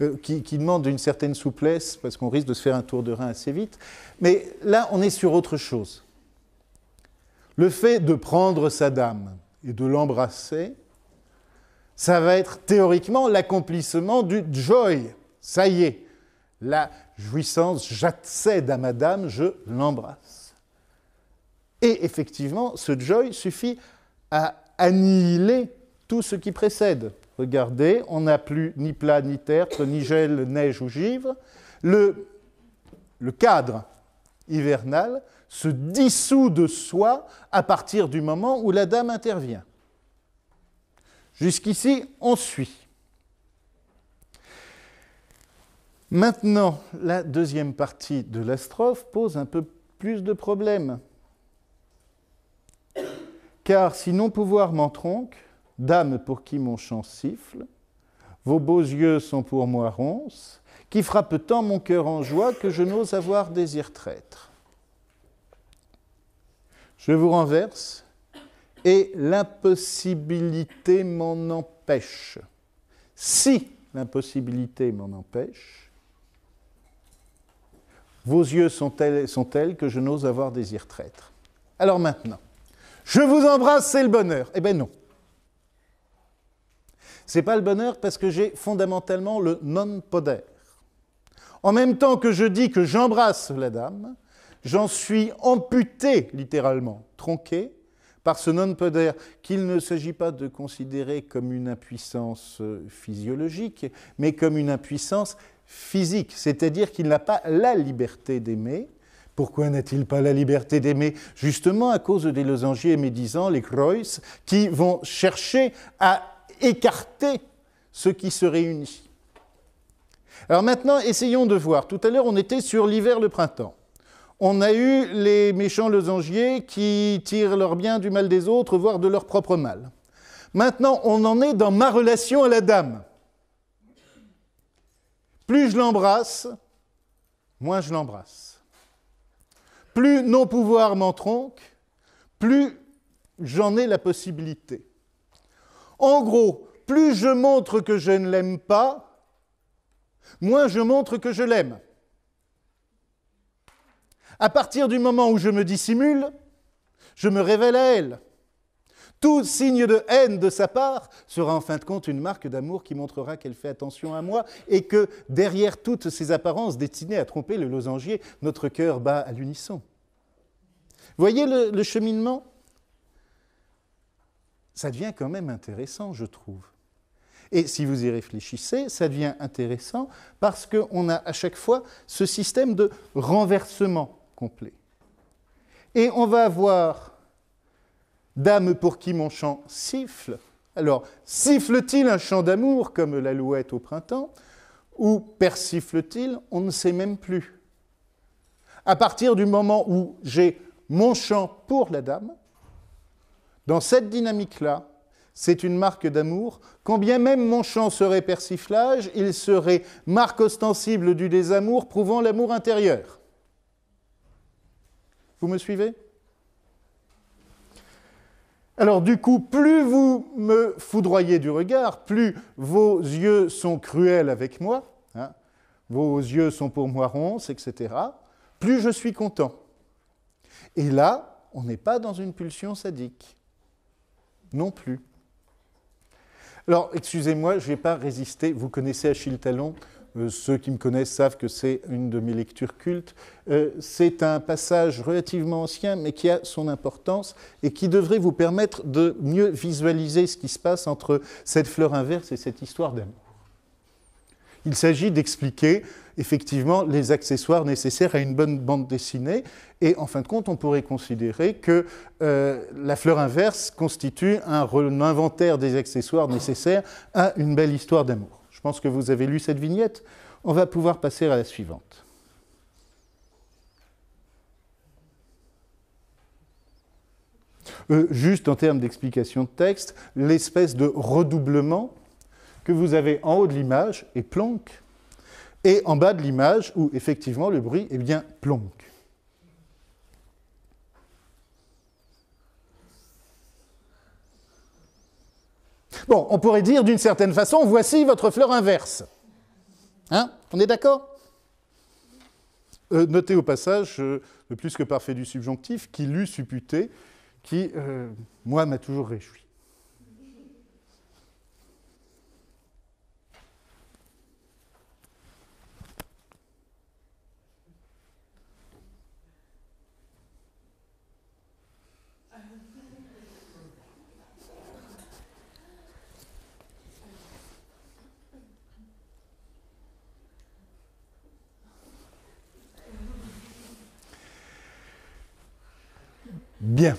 Euh, qui, qui, demande une certaine souplesse, parce qu'on risque de se faire un tour de rein assez vite. Mais là, on est sur autre chose. Le fait de prendre sa dame et de l'embrasser, ça va être théoriquement l'accomplissement du joy. Ça y est, la jouissance, j'accède à ma dame, je l'embrasse. Et effectivement, ce joy suffit à annihiler tout ce qui précède. Regardez, on n'a plus ni plat, ni terre, ni gel, neige ou givre. le cadre Hivernal se dissout de soi à partir du moment où la dame intervient. Jusqu'ici, on suit. Maintenant, la deuxième partie de la strophe pose un peu plus de problèmes. Car si non pouvoir m'entronque, dame pour qui mon chant siffle, vos beaux yeux sont pour moi ronces, qui frappent tant mon cœur en joie que je n'ose avoir désir traître. Je vous renverse et l'impossibilité m'en empêche. Si l'impossibilité m'en empêche, vos yeux sont tels, sont que je n'ose avoir désir traître. Alors maintenant, je vous embrasse, c'est le bonheur. Eh bien non n'est pas le bonheur parce que j'ai fondamentalement le non-poder. En même temps que je dis que j'embrasse la dame, j'en suis amputé littéralement, tronqué par ce non-poder qu'il ne s'agit pas de considérer comme une impuissance euh, physiologique, mais comme une impuissance physique, c'est-à-dire qu'il n'a pas la liberté d'aimer. Pourquoi n'a-t-il pas la liberté d'aimer Justement à cause des losangiers médisants, les Croix, qui vont chercher à écarter ce qui se réunit. Alors maintenant, essayons de voir. Tout à l'heure, on était sur l'hiver, le printemps. On a eu les méchants losangiers qui tirent leur bien du mal des autres, voire de leur propre mal. Maintenant, on en est dans ma relation à la dame. Plus je l'embrasse, moins je l'embrasse. Plus non-pouvoir m'en plus j'en ai la possibilité. En gros, plus je montre que je ne l'aime pas, moins je montre que je l'aime. À partir du moment où je me dissimule, je me révèle à elle. Tout signe de haine de sa part sera en fin de compte une marque d'amour qui montrera qu'elle fait attention à moi et que derrière toutes ces apparences destinées à tromper le losangier, notre cœur bat à l'unisson. Voyez le, le cheminement ça devient quand même intéressant, je trouve. Et si vous y réfléchissez, ça devient intéressant parce qu'on a à chaque fois ce système de renversement complet. Et on va avoir Dame pour qui mon chant siffle. Alors, siffle-t-il un chant d'amour comme l'alouette au printemps Ou persifle-t-il On ne sait même plus. À partir du moment où j'ai mon chant pour la dame, dans cette dynamique-là, c'est une marque d'amour. Quand bien même mon chant serait persiflage, il serait marque ostensible du désamour, prouvant l'amour intérieur. Vous me suivez alors du coup, plus vous me foudroyez du regard, plus vos yeux sont cruels avec moi, hein, vos yeux sont pour moi ronces, etc., plus je suis content. Et là, on n'est pas dans une pulsion sadique non plus. Alors, excusez-moi, je n'ai pas résister. Vous connaissez Achille Talon euh, ceux qui me connaissent savent que c'est une de mes lectures cultes. Euh, c'est un passage relativement ancien, mais qui a son importance et qui devrait vous permettre de mieux visualiser ce qui se passe entre cette fleur inverse et cette histoire d'amour. Il s'agit d'expliquer effectivement les accessoires nécessaires à une bonne bande dessinée. Et en fin de compte, on pourrait considérer que euh, la fleur inverse constitue un, inventaire des accessoires nécessaires à une belle histoire d'amour. Je pense que vous avez lu cette vignette. On va pouvoir passer à la suivante. Euh, juste en termes d'explication de texte, l'espèce de redoublement que vous avez en haut de l'image est planque et en bas de l'image où effectivement le bruit est eh bien plonk. Bon, on pourrait dire d'une certaine façon, voici votre fleur inverse. Hein On est d'accord euh, Notez au passage euh, le plus que parfait du subjonctif qui l'eût supputé, qui, euh, moi, m'a toujours réjoui. Bien.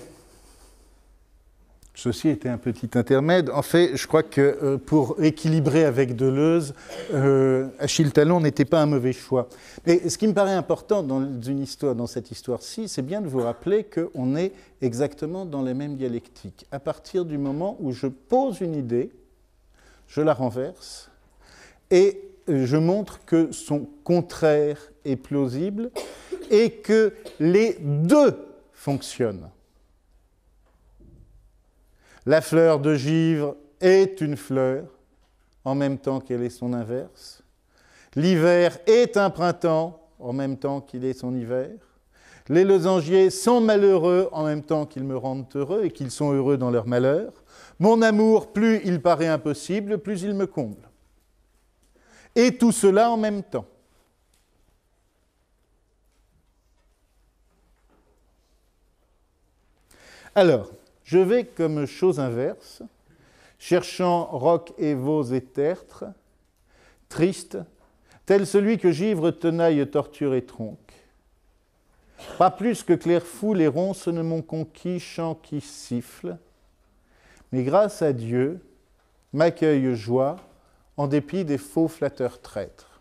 Ceci était un petit intermède. En fait, je crois que euh, pour équilibrer avec Deleuze, euh, Achille Talon n'était pas un mauvais choix. Mais ce qui me paraît important dans histoire, dans cette histoire-ci, c'est bien de vous rappeler qu'on est exactement dans les mêmes dialectiques. À partir du moment où je pose une idée, je la renverse et euh, je montre que son contraire est plausible et que les deux fonctionnent. La fleur de givre est une fleur en même temps qu'elle est son inverse. L'hiver est un printemps en même temps qu'il est son hiver. Les losangiers sont malheureux en même temps qu'ils me rendent heureux et qu'ils sont heureux dans leur malheur. Mon amour, plus il paraît impossible, plus il me comble. Et tout cela en même temps. Alors, je vais comme chose inverse, cherchant roc et veaux et tertres, triste, tel celui que givre, tenaille, torture et tronque. Pas plus que clairfou, les ronces ne m'ont conquis, chant qui siffle. Mais grâce à Dieu, m'accueille joie, en dépit des faux flatteurs traîtres.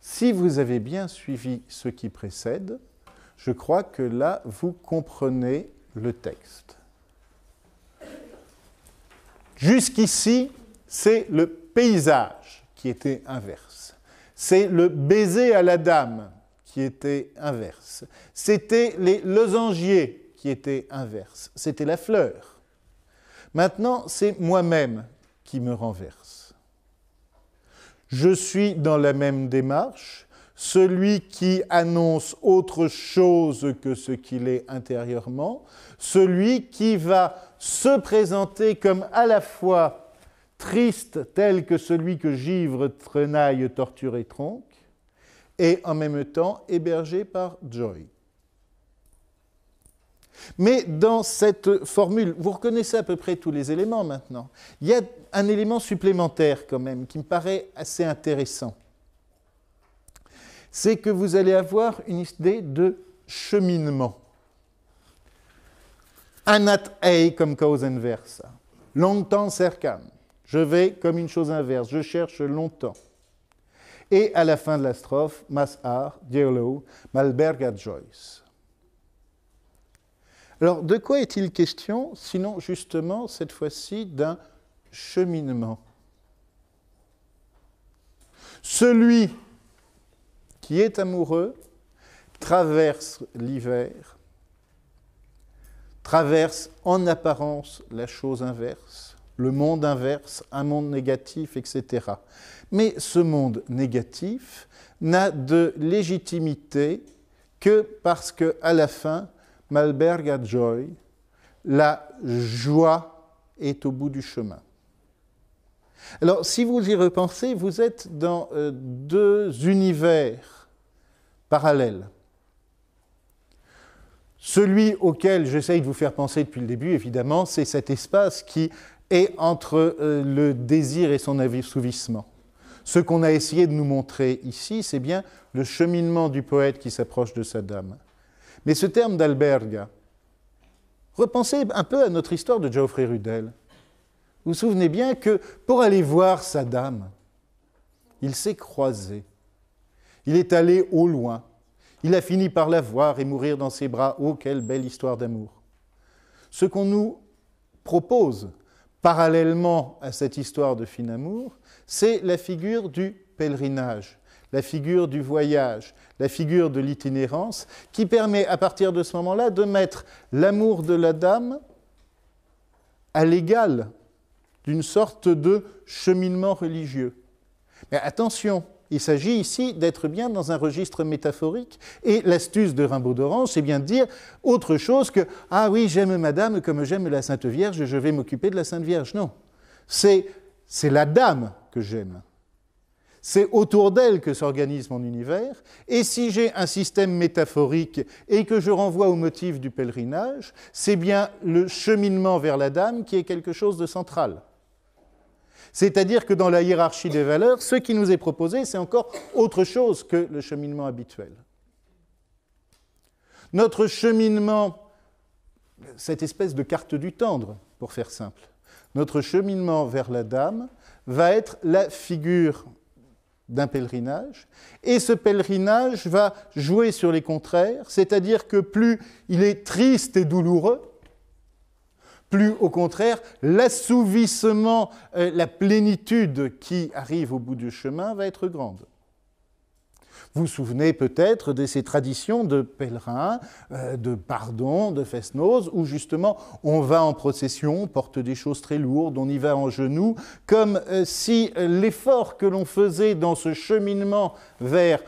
Si vous avez bien suivi ce qui précède, je crois que là, vous comprenez le texte. Jusqu'ici, c'est le paysage qui était inverse. C'est le baiser à la dame qui était inverse. C'était les losangiers qui étaient inverse, C'était la fleur. Maintenant, c'est moi-même qui me renverse. Je suis dans la même démarche. Celui qui annonce autre chose que ce qu'il est intérieurement, celui qui va se présenter comme à la fois triste tel que celui que givre, trenaille, torture et tronque, et en même temps hébergé par Joy. Mais dans cette formule, vous reconnaissez à peu près tous les éléments maintenant, il y a un élément supplémentaire quand même qui me paraît assez intéressant. C'est que vous allez avoir une idée de cheminement anat ei comme cause inverse. Longtemps cercam. Je vais comme une chose inverse. Je cherche longtemps. Et à la fin de la strophe, Mas'ar, Dierlo, Malberga Joyce. Alors, de quoi est-il question Sinon, justement, cette fois-ci, d'un cheminement. Celui qui est amoureux traverse l'hiver traverse en apparence la chose inverse, le monde inverse, un monde négatif, etc. Mais ce monde négatif n'a de légitimité que parce que, à la fin, Malberg a joy, la joie est au bout du chemin. Alors, si vous y repensez, vous êtes dans euh, deux univers parallèles. Celui auquel j'essaye de vous faire penser depuis le début, évidemment, c'est cet espace qui est entre euh, le désir et son assouvissement. Ce qu'on a essayé de nous montrer ici, c'est bien le cheminement du poète qui s'approche de sa dame. Mais ce terme d'alberga, repensez un peu à notre histoire de Geoffrey Rudel. Vous vous souvenez bien que pour aller voir sa dame, il s'est croisé. Il est allé au loin. Il a fini par la voir et mourir dans ses bras. Oh, quelle belle histoire d'amour. Ce qu'on nous propose parallèlement à cette histoire de fin amour, c'est la figure du pèlerinage, la figure du voyage, la figure de l'itinérance, qui permet à partir de ce moment-là de mettre l'amour de la dame à l'égal d'une sorte de cheminement religieux. Mais attention, il s'agit ici d'être bien dans un registre métaphorique. Et l'astuce de Rimbaud d'Orange, c'est bien de dire autre chose que Ah oui, j'aime Madame comme j'aime la Sainte Vierge, je vais m'occuper de la Sainte Vierge. Non. C'est, c'est la Dame que j'aime. C'est autour d'elle que s'organise mon univers, et si j'ai un système métaphorique et que je renvoie au motif du pèlerinage, c'est bien le cheminement vers la dame qui est quelque chose de central. C'est-à-dire que dans la hiérarchie des valeurs, ce qui nous est proposé, c'est encore autre chose que le cheminement habituel. Notre cheminement, cette espèce de carte du tendre, pour faire simple, notre cheminement vers la dame va être la figure d'un pèlerinage, et ce pèlerinage va jouer sur les contraires, c'est-à-dire que plus il est triste et douloureux, plus au contraire l'assouvissement, euh, la plénitude qui arrive au bout du chemin va être grande. Vous vous souvenez peut-être de ces traditions de pèlerins, euh, de pardon, de fest où justement on va en procession, on porte des choses très lourdes, on y va en genoux, comme euh, si l'effort que l'on faisait dans ce cheminement vers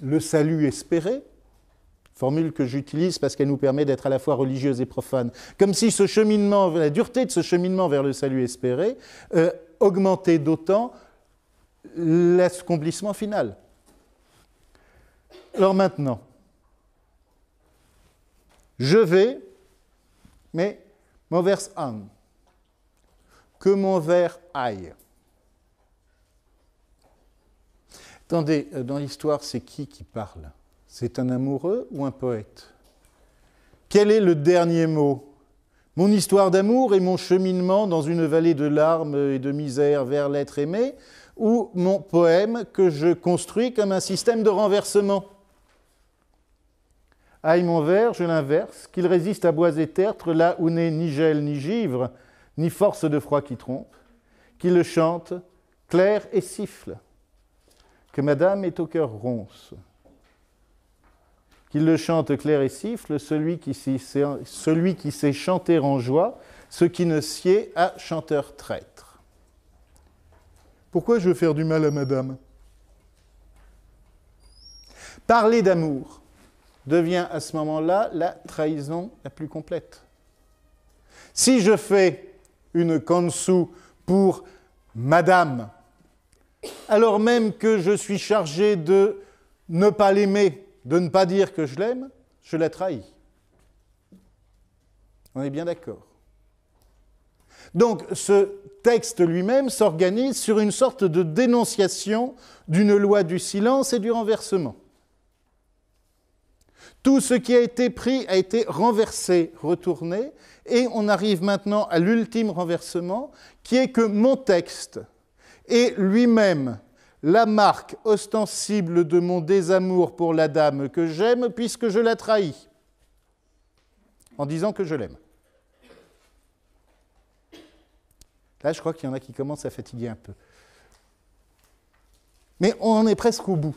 le salut espéré, formule que j'utilise parce qu'elle nous permet d'être à la fois religieuse et profane, comme si ce cheminement, la dureté de ce cheminement vers le salut espéré euh, augmentait d'autant l'accomplissement final. Alors maintenant, je vais, mais mon vers âme, que mon vers aille. Attendez, euh, dans l'histoire, c'est qui qui parle c'est un amoureux ou un poète Quel est le dernier mot Mon histoire d'amour et mon cheminement dans une vallée de larmes et de misère vers l'être aimé ou mon poème que je construis comme un système de renversement Aille mon verre, je l'inverse, qu'il résiste à bois tertre là où n'est ni gel ni givre, ni force de froid qui trompe, qu'il le chante clair et siffle, que madame est au cœur ronce qu'il le chante clair et siffle, celui qui sait, chanter en joie, ce qui ne sied à chanteur traître. Pourquoi je veux faire du mal à madame Parler d'amour devient à ce moment-là la trahison la plus complète. Si je fais une kansu pour madame, alors même que je suis chargé de ne pas l'aimer, de ne pas dire que je l'aime, je la trahis. On est bien d'accord. Donc ce texte lui-même s'organise sur une sorte de dénonciation d'une loi du silence et du renversement. Tout ce qui a été pris a été renversé, retourné, et on arrive maintenant à l'ultime renversement, qui est que mon texte est lui-même la marque ostensible de mon désamour pour la dame que j'aime, puisque je la trahis, en disant que je l'aime. Là, je crois qu'il y en a qui commencent à fatiguer un peu. Mais on en est presque au bout.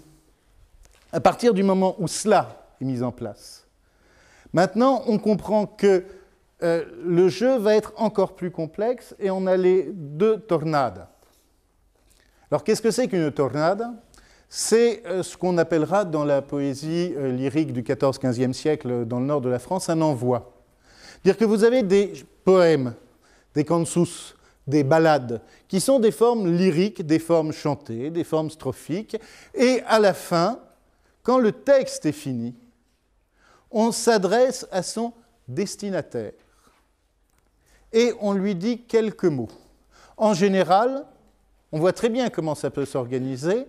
À partir du moment où cela est mis en place. Maintenant, on comprend que euh, le jeu va être encore plus complexe et on a les deux tornades. Alors qu'est-ce que c'est qu'une tornade C'est euh, ce qu'on appellera dans la poésie euh, lyrique du 14-15e siècle euh, dans le nord de la France un envoi. Dire que vous avez des poèmes, des cansus, des ballades, qui sont des formes lyriques, des formes chantées, des formes strophiques, et à la fin, quand le texte est fini, on s'adresse à son destinataire et on lui dit quelques mots. En général, on voit très bien comment ça peut s'organiser.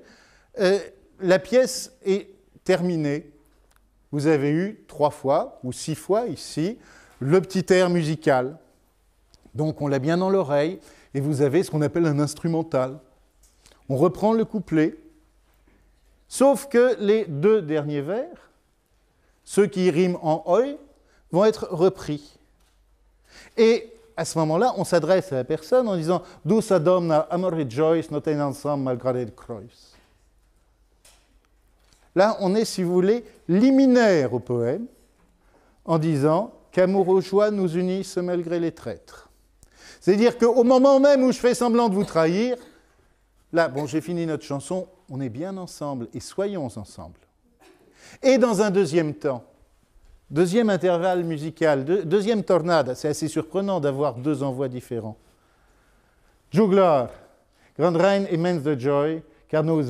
Euh, la pièce est terminée. Vous avez eu trois fois ou six fois ici le petit air musical. Donc on l'a bien dans l'oreille et vous avez ce qu'on appelle un instrumental. On reprend le couplet. Sauf que les deux derniers vers, ceux qui riment en oi, vont être repris. Et à ce moment-là, on s'adresse à la personne en disant Douce na amor noten ensemble malgré le Croix ?» Là, on est, si vous voulez, liminaire au poème, en disant Qu'amour et joie nous unissent malgré les traîtres. C'est-à-dire qu'au moment même où je fais semblant de vous trahir, là, bon, j'ai fini notre chanson, on est bien ensemble et soyons ensemble. Et dans un deuxième temps, Deuxième intervalle musical, deuxième tornade, c'est assez surprenant d'avoir deux envois différents. Jongleur, Grand Reine immense de joy, car nous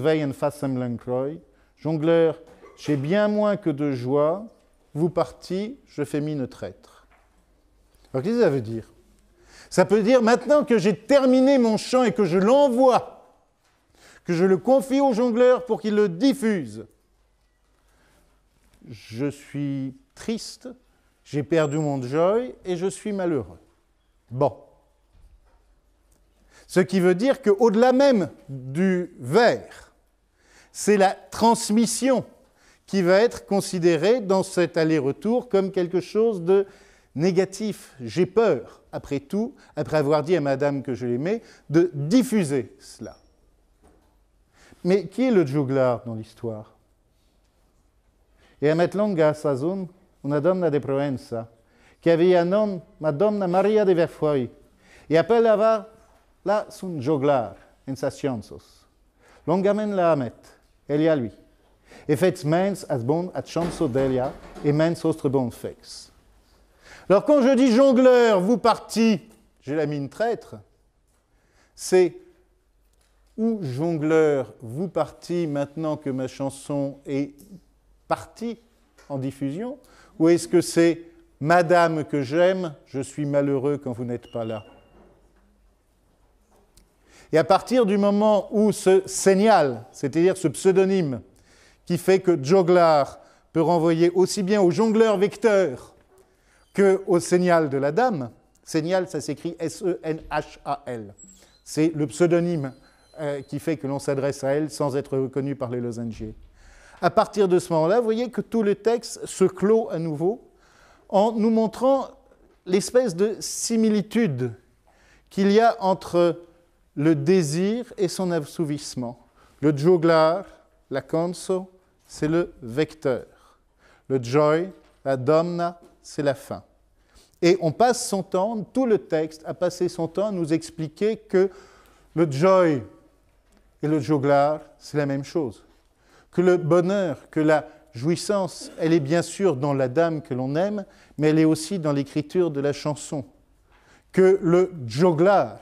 Jongleur, j'ai bien moins que de joie, vous partis, je fais mine traître. Alors qu'est-ce que ça veut dire Ça peut dire maintenant que j'ai terminé mon chant et que je l'envoie, que je le confie au jongleur pour qu'il le diffuse. Je suis triste, j'ai perdu mon joy et je suis malheureux. Bon. Ce qui veut dire qu'au-delà même du verre, c'est la transmission qui va être considérée dans cet aller-retour comme quelque chose de négatif. J'ai peur, après tout, après avoir dit à madame que je l'aimais, de diffuser cela. Mais qui est le juglar dans l'histoire Et Amet Langa zone une donna de Provenza, qui aveva nome Madonna Maria de Verfoi, et appellava la son son en sa chansons. Longamen la elle y a lui, et faites mens as bon at chanso delia, et mens ostre bon fex. Alors quand je dis jongleur, vous partiez, j'ai la mine traître, c'est ou jongleur, vous partiez maintenant que ma chanson est partie en diffusion, ou est-ce que c'est Madame que j'aime, je suis malheureux quand vous n'êtes pas là Et à partir du moment où ce signal, c'est-à-dire ce pseudonyme, qui fait que Joglar peut renvoyer aussi bien au jongleur vecteur que au signal de la dame, signal, ça s'écrit S-E-N-H-A-L. C'est le pseudonyme euh, qui fait que l'on s'adresse à elle sans être reconnu par les losangiers à partir de ce moment-là, vous voyez que tout le texte se clôt à nouveau en nous montrant l'espèce de similitude qu'il y a entre le désir et son assouvissement. Le jouglar », la conso, c'est le vecteur. Le joy, la domna, c'est la fin. Et on passe son temps, tout le texte a passé son temps à nous expliquer que le joy et le jouglar », c'est la même chose que le bonheur, que la jouissance, elle est bien sûr dans la dame que l'on aime, mais elle est aussi dans l'écriture de la chanson. Que le joglar,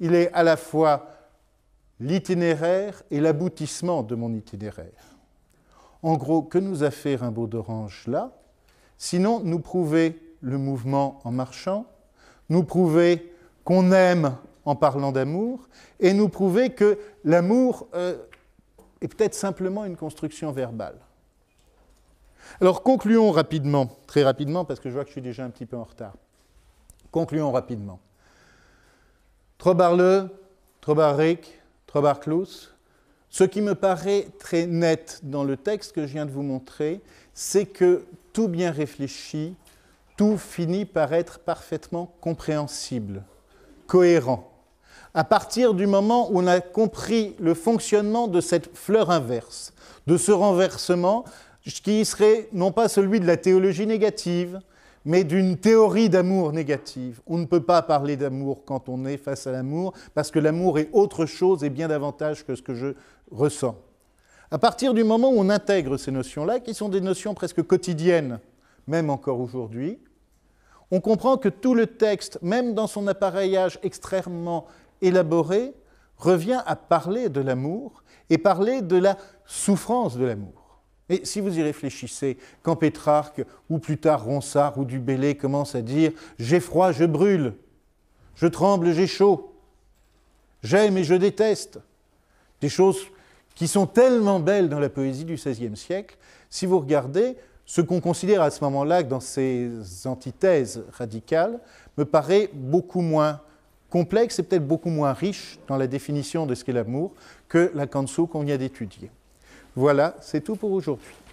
il est à la fois l'itinéraire et l'aboutissement de mon itinéraire. En gros, que nous a fait Rimbaud d'Orange là Sinon, nous prouver le mouvement en marchant, nous prouver qu'on aime en parlant d'amour, et nous prouver que l'amour, euh, et peut-être simplement une construction verbale. Alors concluons rapidement, très rapidement, parce que je vois que je suis déjà un petit peu en retard. Concluons rapidement. Trobarle, Trobarric, Trobarclus, ce qui me paraît très net dans le texte que je viens de vous montrer, c'est que tout bien réfléchi, tout finit par être parfaitement compréhensible, cohérent à partir du moment où on a compris le fonctionnement de cette fleur inverse, de ce renversement qui serait non pas celui de la théologie négative, mais d'une théorie d'amour négative. On ne peut pas parler d'amour quand on est face à l'amour, parce que l'amour est autre chose et bien davantage que ce que je ressens. À partir du moment où on intègre ces notions-là, qui sont des notions presque quotidiennes, même encore aujourd'hui, on comprend que tout le texte, même dans son appareillage extrêmement élaboré revient à parler de l'amour et parler de la souffrance de l'amour. Et si vous y réfléchissez, quand Pétrarque ou plus tard Ronsard ou Dubélé commencent à dire J'ai froid, je brûle, je tremble, j'ai chaud, j'aime et je déteste, des choses qui sont tellement belles dans la poésie du XVIe siècle, si vous regardez, ce qu'on considère à ce moment-là dans ces antithèses radicales me paraît beaucoup moins complexe et peut-être beaucoup moins riche dans la définition de ce qu'est l'amour que la Kansu qu'on vient d'étudier. Voilà, c'est tout pour aujourd'hui.